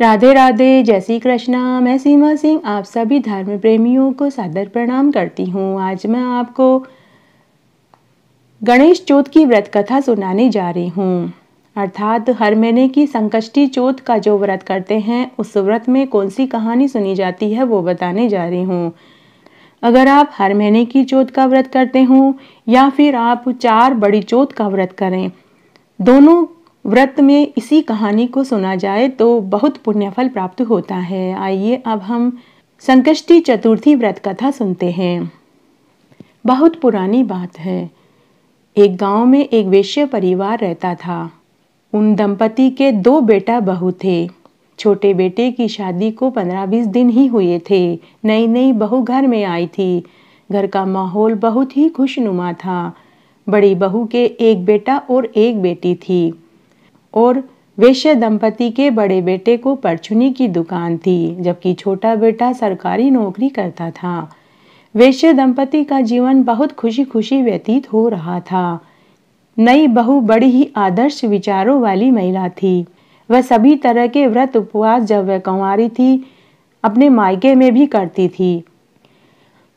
राधे राधे जय श्री कृष्णा मैं सीमा सिंह आप सभी धर्म प्रेमियों को सादर प्रणाम करती हूँ आज मैं आपको गणेश चौथ की व्रत कथा सुनाने जा रही हूँ अर्थात हर महीने की संकष्टी चौथ का जो व्रत करते हैं उस व्रत में कौन सी कहानी सुनी जाती है वो बताने जा रही हूँ अगर आप हर महीने की चौथ का व्रत करते हो या फिर आप चार बड़ी चौथ का व्रत करें दोनों व्रत में इसी कहानी को सुना जाए तो बहुत पुण्यफल प्राप्त होता है आइए अब हम संकष्टी चतुर्थी व्रत कथा सुनते हैं बहुत पुरानी बात है एक गांव में एक वैश्य परिवार रहता था उन दंपति के दो बेटा बहू थे छोटे बेटे की शादी को पंद्रह बीस दिन ही हुए थे नई नई बहू घर में आई थी घर का माहौल बहुत ही खुशनुमा था बड़ी बहू के एक बेटा और एक बेटी थी और वैश्य दंपति के बड़े बेटे को परचुनी की दुकान थी जबकि छोटा बेटा सरकारी नौकरी करता था वैश्य दंपति का जीवन बहुत खुशी खुशी व्यतीत हो रहा था नई बहू बड़ी ही आदर्श विचारों वाली महिला थी वह सभी तरह के व्रत उपवास जब वह कुंवारी थी अपने मायके में भी करती थी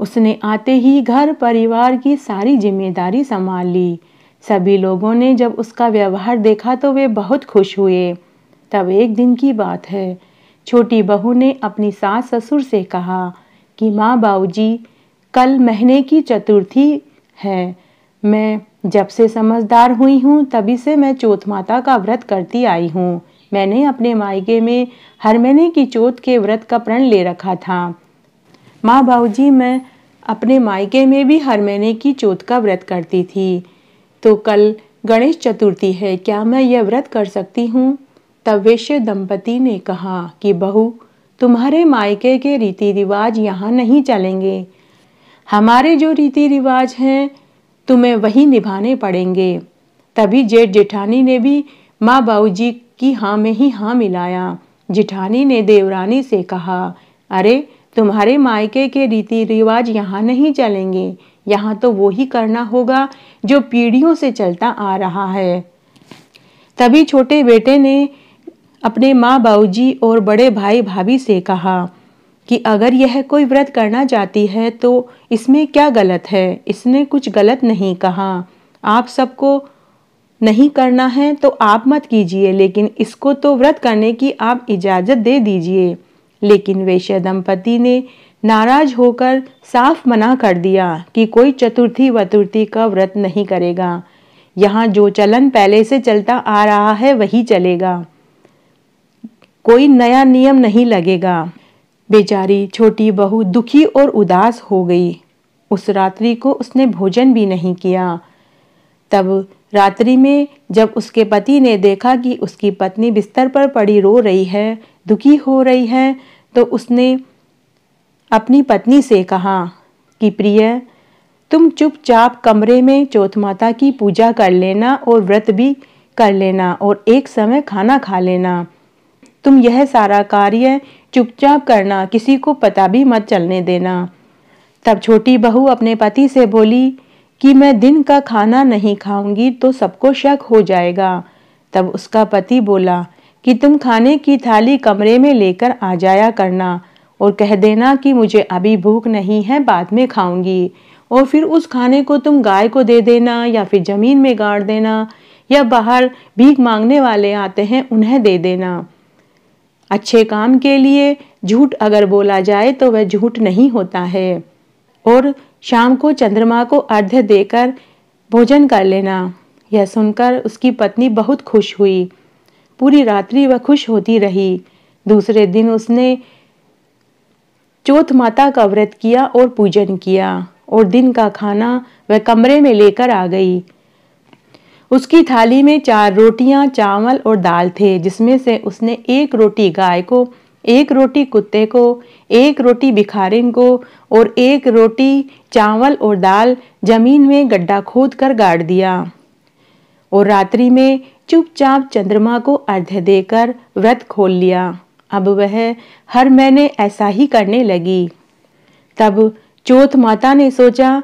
उसने आते ही घर परिवार की सारी जिम्मेदारी संभाल ली सभी लोगों ने जब उसका व्यवहार देखा तो वे बहुत खुश हुए तब एक दिन की बात है छोटी बहू ने अपनी सास ससुर से कहा कि माँ बाबूजी कल महीने की चतुर्थी है मैं जब से समझदार हुई हूँ तभी से मैं चौथ माता का व्रत करती आई हूँ मैंने अपने मायके में हर महीने की चौथ के व्रत का प्रण ले रखा था माँ बाबूजी मैं अपने मायके में भी हर महीने की चौथ का व्रत करती थी तो कल गणेश चतुर्थी है क्या मैं यह व्रत कर सकती हूँ तब वैश्य दंपति ने कहा कि बहू तुम्हारे मायके के रीति रिवाज यहाँ नहीं चलेंगे हमारे जो रीति रिवाज हैं तुम्हें वही निभाने पड़ेंगे तभी जेठ जेठानी ने भी माँ जी की हाँ में ही हाँ मिलाया जेठानी ने देवरानी से कहा अरे तुम्हारे मायके के रीति रिवाज यहाँ नहीं चलेंगे यहाँ तो वो ही करना होगा जो पीढ़ियों से चलता आ रहा है तभी छोटे बेटे ने अपने माँ बाबूजी और बड़े भाई भाभी से कहा कि अगर यह कोई व्रत करना चाहती है तो इसमें क्या गलत है इसने कुछ गलत नहीं कहा आप सबको नहीं करना है तो आप मत कीजिए लेकिन इसको तो व्रत करने की आप इजाज़त दे दीजिए लेकिन वेश्या दंपति ने नाराज होकर साफ मना कर दिया कि कोई चतुर्थी वतुर्थी का व्रत नहीं करेगा यहाँ जो चलन पहले से चलता आ रहा है वही चलेगा कोई नया नियम नहीं लगेगा बेचारी छोटी बहू दुखी और उदास हो गई उस रात्रि को उसने भोजन भी नहीं किया तब रात्रि में जब उसके पति ने देखा कि उसकी पत्नी बिस्तर पर पड़ी रो रही है दुखी हो रही है तो उसने अपनी पत्नी से कहा कि प्रिय तुम चुपचाप कमरे में चौथ माता की पूजा कर लेना और व्रत भी कर लेना और एक समय खाना खा लेना तुम यह सारा कार्य चुपचाप करना किसी को पता भी मत चलने देना तब छोटी बहू अपने पति से बोली कि मैं दिन का खाना नहीं खाऊंगी तो सबको शक हो जाएगा तब उसका पति बोला कि तुम खाने की थाली कमरे में लेकर आ जाया करना और कह देना कि मुझे अभी भूख नहीं है बाद में खाऊंगी और फिर उस खाने को तुम गाय को दे देना या फिर ज़मीन में गाड़ देना या बाहर भीख मांगने वाले आते हैं उन्हें दे देना अच्छे काम के लिए झूठ अगर बोला जाए तो वह झूठ नहीं होता है और शाम को चंद्रमा को अर्ध देकर भोजन कर लेना यह सुनकर उसकी पत्नी बहुत खुश हुई पूरी रात्रि वह खुश होती रही दूसरे दिन उसने चौथ माता का व्रत किया और पूजन किया और दिन का खाना वह कमरे में लेकर आ गई उसकी थाली में चार रोटियां चावल और दाल थे जिसमें से उसने एक रोटी गाय को एक रोटी कुत्ते को एक रोटी भिखारिन को और एक रोटी चावल और दाल जमीन में गड्ढा खोद कर गाड़ दिया और रात्रि में चुपचाप चंद्रमा को अर्ध्य देकर व्रत खोल लिया अब वह हर महीने ऐसा ही करने लगी तब चौथ माता ने सोचा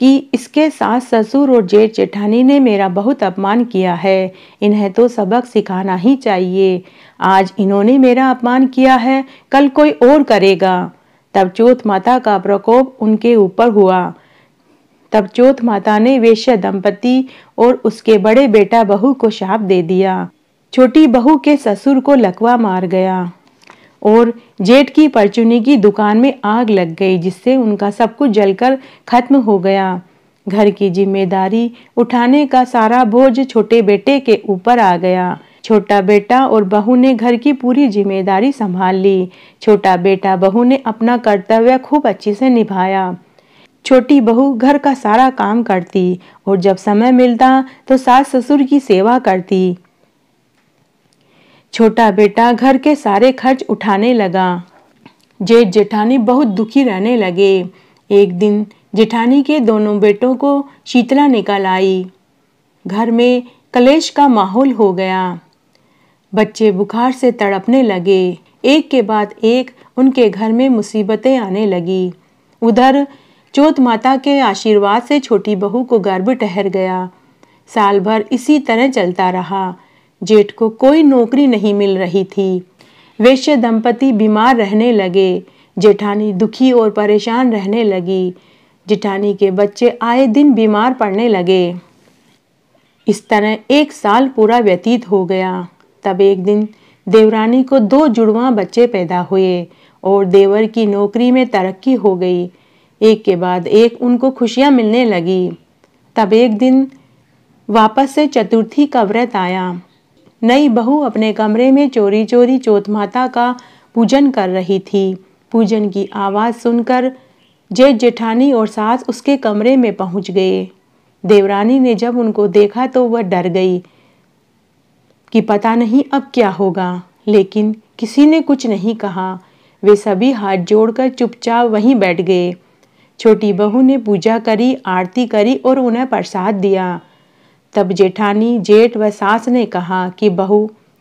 कि इसके सास ससुर और जेठ जेठानी ने मेरा बहुत अपमान किया है इन्हें तो सबक सिखाना ही चाहिए आज इन्होंने मेरा अपमान किया है कल कोई और करेगा तब चौथ माता का प्रकोप उनके ऊपर हुआ तब चौथ माता ने वेश्य दंपति और उसके बड़े बेटा बहू को शाप दे दिया छोटी बहू के ससुर को लकवा मार गया और जेठ की परचुनी की दुकान में आग लग गई जिससे उनका सब कुछ जलकर खत्म हो गया घर की जिम्मेदारी उठाने का सारा बोझ छोटे बेटे के ऊपर आ गया छोटा बेटा और बहू ने घर की पूरी जिम्मेदारी संभाल ली छोटा बेटा बहू ने अपना कर्तव्य खूब अच्छे से निभाया छोटी बहू घर का सारा काम करती और जब समय मिलता तो सास ससुर की सेवा करती छोटा बेटा घर के सारे खर्च उठाने लगा जेठ जेठानी बहुत दुखी रहने लगे एक दिन जेठानी के दोनों बेटों को शीतला निकल आई घर में कलेश का माहौल हो गया बच्चे बुखार से तड़पने लगे एक के बाद एक उनके घर में मुसीबतें आने लगी उधर चौथ माता के आशीर्वाद से छोटी बहू को गर्भ ठहर गया साल भर इसी तरह चलता रहा जेठ को कोई नौकरी नहीं मिल रही थी वैश्य दंपति बीमार रहने लगे जेठानी दुखी और परेशान रहने लगी जेठानी के बच्चे आए दिन बीमार पड़ने लगे इस तरह एक साल पूरा व्यतीत हो गया तब एक दिन देवरानी को दो जुड़वा बच्चे पैदा हुए और देवर की नौकरी में तरक्की हो गई एक के बाद एक उनको खुशियाँ मिलने लगी तब एक दिन वापस से चतुर्थी का व्रत आया नई बहू अपने कमरे में चोरी चोरी चोत माता का पूजन कर रही थी पूजन की आवाज़ सुनकर जय जेठानी और सास उसके कमरे में पहुंच गए देवरानी ने जब उनको देखा तो वह डर गई कि पता नहीं अब क्या होगा लेकिन किसी ने कुछ नहीं कहा वे सभी हाथ जोड़कर चुपचाप वहीं बैठ गए छोटी बहू ने पूजा करी आरती करी और उन्हें प्रसाद दिया तब जेठानी जेठ व सास ने कहा कि बहू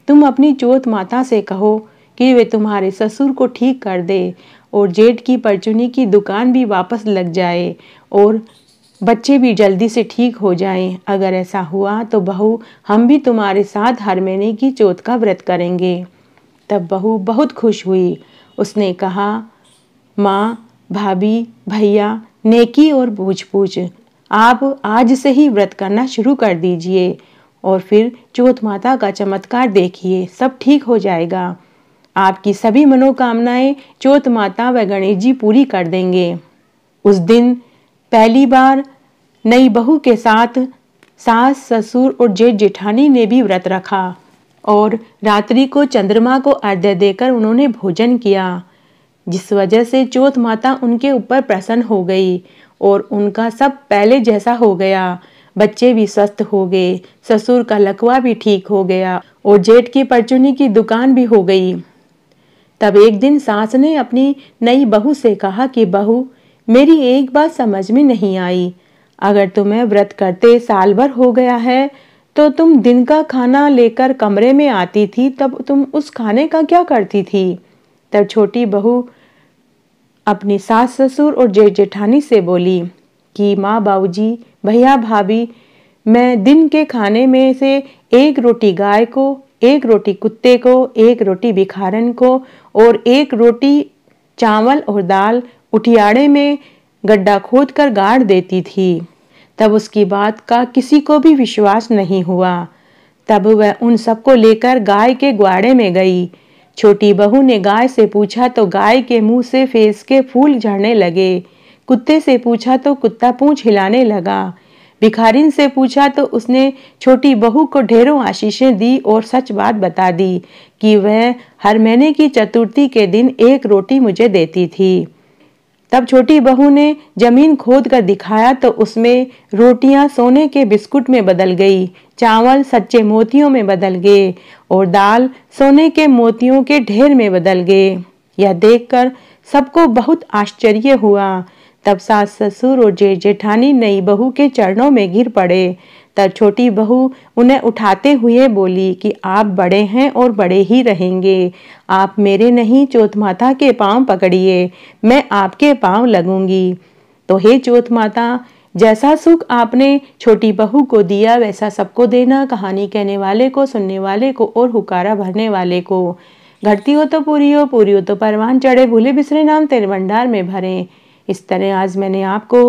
तुम अपनी चोत माता से कहो कि वे तुम्हारे ससुर को ठीक कर दे और जेठ की परचुनी की दुकान भी वापस लग जाए और बच्चे भी जल्दी से ठीक हो जाएं अगर ऐसा हुआ तो बहू हम भी तुम्हारे साथ हर महीने की चोत का व्रत करेंगे तब बहू बहुत खुश हुई उसने कहा माँ भाभी भैया नेकी और पूछ पूछ आप आज से ही व्रत करना शुरू कर दीजिए और फिर चौथ माता का चमत्कार देखिए सब ठीक हो जाएगा आपकी सभी मनोकामनाएं चौथ माता व गणेश जी पूरी कर देंगे उस दिन पहली बार नई बहू के साथ सास ससुर और जेठ जेठानी ने भी व्रत रखा और रात्रि को चंद्रमा को अर्घ्य देकर उन्होंने भोजन किया जिस वजह से चौथ माता उनके ऊपर प्रसन्न हो गई और उनका सब पहले जैसा हो गया बच्चे भी स्वस्थ हो गए ससुर का लकवा भी ठीक हो गया और जेठ की परचुनी की दुकान भी हो गई तब एक दिन सास ने अपनी नई बहू से कहा कि बहू मेरी एक बात समझ में नहीं आई अगर तुम्हें व्रत करते साल भर हो गया है तो तुम दिन का खाना लेकर कमरे में आती थी तब तुम उस खाने का क्या करती थी तब छोटी बहू अपनी सास ससुर और जेठ जेठानी से बोली कि माँ बाबूजी भैया भाभी मैं दिन के खाने में से एक रोटी गाय को एक रोटी कुत्ते को एक रोटी भिखारन को और एक रोटी चावल और दाल उठियाड़े में गड्ढा खोद कर गाड़ देती थी तब उसकी बात का किसी को भी विश्वास नहीं हुआ तब वह उन सबको लेकर गाय के ग्वाड़े में गई छोटी बहू ने गाय से पूछा तो गाय के मुंह से फेस के फूल झड़ने लगे कुत्ते से पूछा तो कुत्ता पूंछ हिलाने लगा भिखारिन से पूछा तो उसने छोटी बहू को ढेरों आशीषें दी और सच बात बता दी कि वह हर महीने की चतुर्थी के दिन एक रोटी मुझे देती थी तब छोटी बहू ने जमीन खोद कर दिखाया तो उसमें रोटियां सोने के बिस्कुट में बदल गई चावल सच्चे मोतियों में बदल गए और दाल सोने के मोतियों के ढेर में बदल गए यह देखकर सबको बहुत आश्चर्य हुआ तब सास ससुर और जेठ जेठानी नई बहू के चरणों में गिर पड़े तब छोटी बहू उन्हें उठाते हुए बोली कि आप बड़े हैं और बड़े ही रहेंगे आप मेरे नहीं चोत माता के पांव पकड़िए मैं आपके पांव लगूंगी तो हे चोत माता जैसा सुख आपने छोटी बहू को दिया वैसा सबको देना कहानी कहने वाले को सुनने वाले को और हुकारा भरने वाले को घटती हो तो पूरी हो पूरी हो तो परवान चढ़े भूले बिसरे नाम तेरे भंडार में भरें इस तरह आज मैंने आपको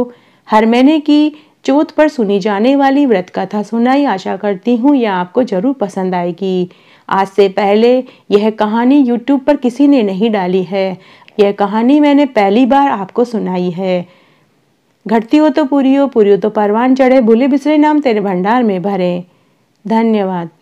हर महीने की चौथ पर सुनी जाने वाली व्रत कथा सुनाई आशा करती हूँ यह आपको जरूर पसंद आएगी आज से पहले यह कहानी YouTube पर किसी ने नहीं डाली है यह कहानी मैंने पहली बार आपको सुनाई है घटती हो तो पूरी हो पूरी हो तो परवान चढ़े भूले बिसरे नाम तेरे भंडार में भरे धन्यवाद